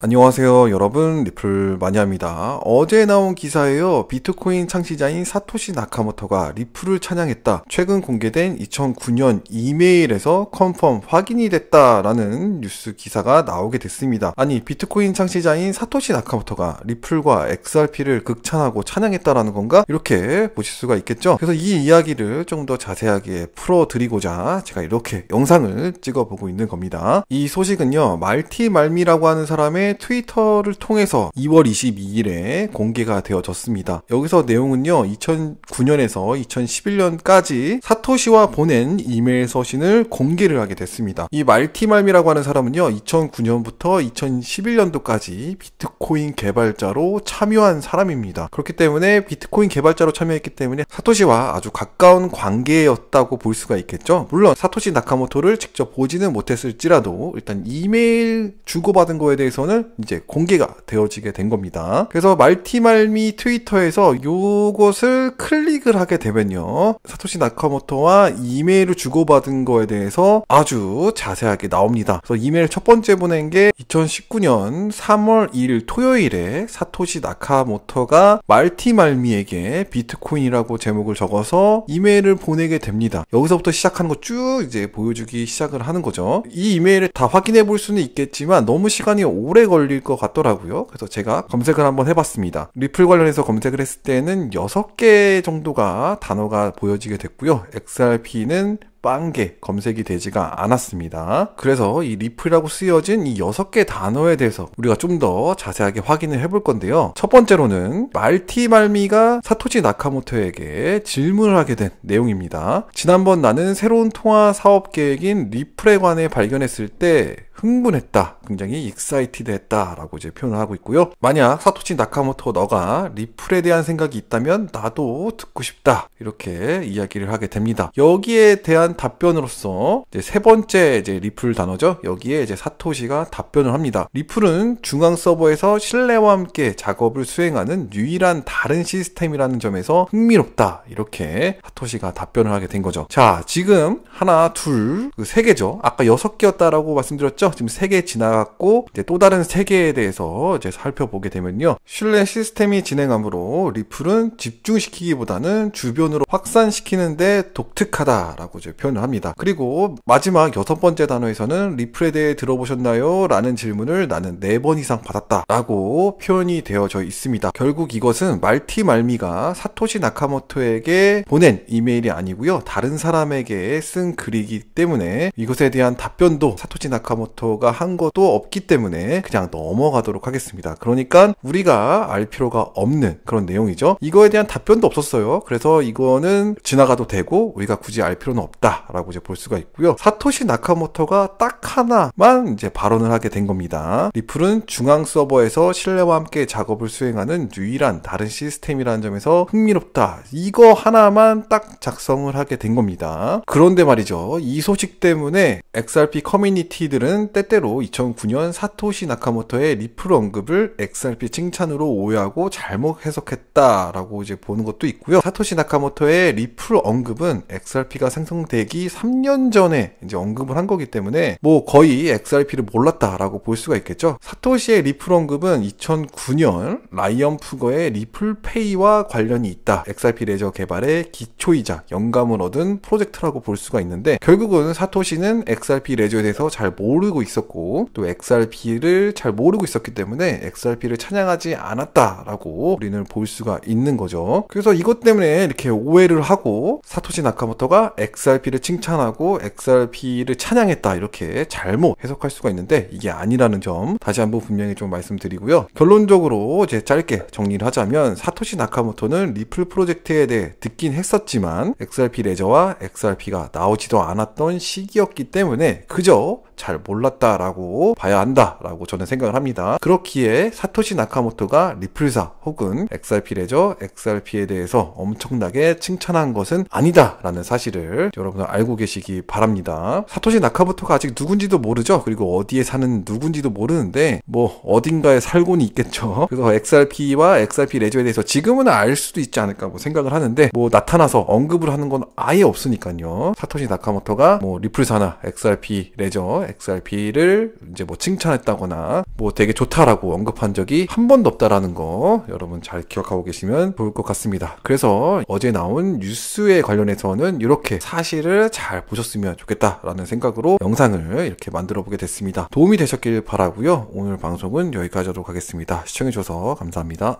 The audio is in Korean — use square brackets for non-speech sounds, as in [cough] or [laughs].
안녕하세요 여러분 리플 많이 합니다 어제 나온 기사에요 비트코인 창시자인 사토시 나카모토가 리플을 찬양했다 최근 공개된 2009년 이메일에서 컨펌 확인이 됐다 라는 뉴스 기사가 나오게 됐습니다 아니 비트코인 창시자인 사토시 나카모토가 리플과 XRP를 극찬하고 찬양했다라는 건가 이렇게 보실 수가 있겠죠 그래서 이 이야기를 좀 더 자세하게 풀어드리고자 제가 이렇게 영상을 찍어보고 있는 겁니다 이 소식은요 말티말미라고 하는 사람의 트위터를 통해서 2월 22일에 공개가 되어졌습니다. 여기서 내용은요, 2009년에서 2011년까지 사토시와 보낸 이메일 서신을 공개를 하게 됐습니다. 이 말티말미라고 하는 사람은요, 2009년부터 2011년도까지 비트코인 개발자로 참여한 사람입니다. 그렇기 때문에 비트코인 개발자로 참여했기 때문에 사토시와 아주 가까운 관계였다고 볼 수가 있겠죠. 물론 사토시 나카모토를 직접 보지는 못했을지라도 일단 이메일 주고받은 거에 대해서는 이제 공개가 되어지게 된 겁니다. 그래서 말티말미 트위터에서 요것을 클릭을 하게 되면요. 사토시 나카모토와 이메일을 주고받은 거에 대해서 아주 자세하게 나옵니다. 그래서 이메일 첫 번째 보낸 게 2019년 3월 1일 토요일에 사토시 나카모토가 말티말미에게 비트코인이라고 제목을 적어서 이메일을 보내게 됩니다. 여기서부터 시작하는 거쭉 이제 보여주기 시작을 하는 거죠. 이 이메일을 다 확인해 볼 수는 있겠지만 너무 시간이 오래 걸릴 것 같더라고요. 그래서 제가 검색을 한번 해봤습니다. 리플 관련해서 검색을 했을 때는 6개 정도가 단어가 보여지게 됐고요. XRP는 빵개 검색이 되지가 않았습니다. 그래서 이 리플이라고 쓰여진 이 여섯 개 단어에 대해서 우리가 좀 더 자세하게 확인을 해볼 건데요. 첫 번째로는 말티말미가 사토시 나카모토에게 질문을 하게 된 내용입니다. 지난번 나는 새로운 통화 사업 계획인 리플에 관해 발견했을 때 흥분했다, 굉장히 익사이티드했다라고 이제 표현을 하고 있고요. 만약 사토치 나카모토 너가 리플에 대한 생각이 있다면 나도 듣고 싶다 이렇게 이야기를 하게 됩니다. 여기에 대한 답변으로서 세 번째 이제 리플 단어죠. 여기에 이제 사토시가 답변을 합니다. 리플은 중앙 서버에서 실내와 함께 작업을 수행하는 유일한 다른 시스템이라는 점에서 흥미롭다 이렇게 사토시가 답변을 하게 된 거죠. 자, 지금 하나, 둘, 그 세 개죠. 아까 여섯 개였다라고 말씀드렸죠. 했죠. 지금 세개 지나갔고 이제 또 다른 세 개에 대해서 이제 살펴보게 되면요. 신뢰 시스템이 진행함으로 리플은 집중시키기보다는 주변으로 확산시키는데 독특하다라고 이제 표현을 합니다. 그리고 마지막 여섯 번째 단어에서는 리플에 대해 들어보셨나요? 라는 질문을 나는 네 번 이상 받았다라고 표현이 되어져 있습니다. 결국 이것은 말티 말미가 사토시 나카모토에게 보낸 이메일이 아니고요. 다른 사람에게 쓴 글이기 때문에 이것에 대한 답변도 사토시 나카모토 리포터가 한 것도 없기 때문에 그냥 넘어가도록 하겠습니다. 그러니까 우리가 알 필요가 없는 그런 내용이죠. 이거에 대한 답변도 없었어요. 그래서 이거는 지나가도 되고 우리가 굳이 알 필요는 없다라고 이제 볼 수가 있고요. 사토시 나카모토가 딱 하나만 이제 발언을 하게 된 겁니다. 리플은 중앙 서버에서 신뢰와 함께 작업을 수행하는 유일한 다른 시스템이라는 점에서 흥미롭다. 이거 하나만 딱 작성을 하게 된 겁니다. 그런데 말이죠. 이 소식 때문에 XRP 커뮤니티들은 씨는 때때로 2009년 사토시 나카모토의 리플 언급을 XRP 칭찬으로 오해하고 잘못 해석했다라고 이제 보는 것도 있고요. 사토시 나카모토의 리플 언급은 XRP가 생성되기 3년 전에 이제 언급을 한 거기 때문에 뭐 거의 XRP를 몰랐다라고 볼 수가 있겠죠. 사토시의 리플 언급은 2009년 라이언 푸거의 리플페이와 관련이 있다. XRP 레저 개발의 기초이자 영감을 얻은 프로젝트라고 볼 수가 있는데 결국은 사토시는 XRP 레저에 대해서 잘 모르 모르고 있었고 또 XRP를 잘 모르고 있었기 때문에 XRP를 찬양하지 않았다라고 우리는 볼 수가 있는 거죠. 그래서 이것 때문에 이렇게 오해를 하고 사토시 나카모토가 XRP를 칭찬하고 XRP를 찬양했다 이렇게 잘못 해석할 수가 있는데 이게 아니라는 점 다시 한번 분명히 좀 말씀드리고요. 결론적으로 제 짧게 정리를 하자면 사토시 나카모토는 리플 프로젝트에 대해 듣긴 했었지만 XRP 레저와 XRP가 나오지도 않았던 시기였기 때문에 그저 잘 몰라 올랐다라고 봐야 한다라고 저는 생각을 합니다. 그렇기에 사토시 나카모토가 리플사 혹은 XRP 레저, XRP에 대해서 엄청나게 칭찬한 것은 아니다라는 사실을 여러분 알고 계시기 바랍니다. 사토시 나카모토가 아직 누군지도 모르죠. 그리고 어디에 사는 누군지도 모르는데 뭐 어딘가에 살고는 있겠죠. [laughs] 그래서 XRP와 XRP 레저에 대해서 지금은 알 수도 있지 않을까 뭐 생각을 하는데 뭐 나타나서 언급을 하는 건 아예 없으니까요. 사토시 나카모토가 뭐 리플사나 XRP 레저, XRP IP를 이제 뭐 칭찬했다거나 뭐 되게 좋다라고 언급한 적이 한 번도 없다라는 거 여러분 잘 기억하고 계시면 좋을 것 같습니다. 그래서 어제 나온 뉴스에 관련해서는 이렇게 사실을 잘 보셨으면 좋겠다라는 생각으로 영상을 이렇게 만들어 보게 됐습니다. 도움이 되셨길 바라고요. 오늘 방송은 여기까지 하도록 하겠습니다. 시청해주셔서 감사합니다.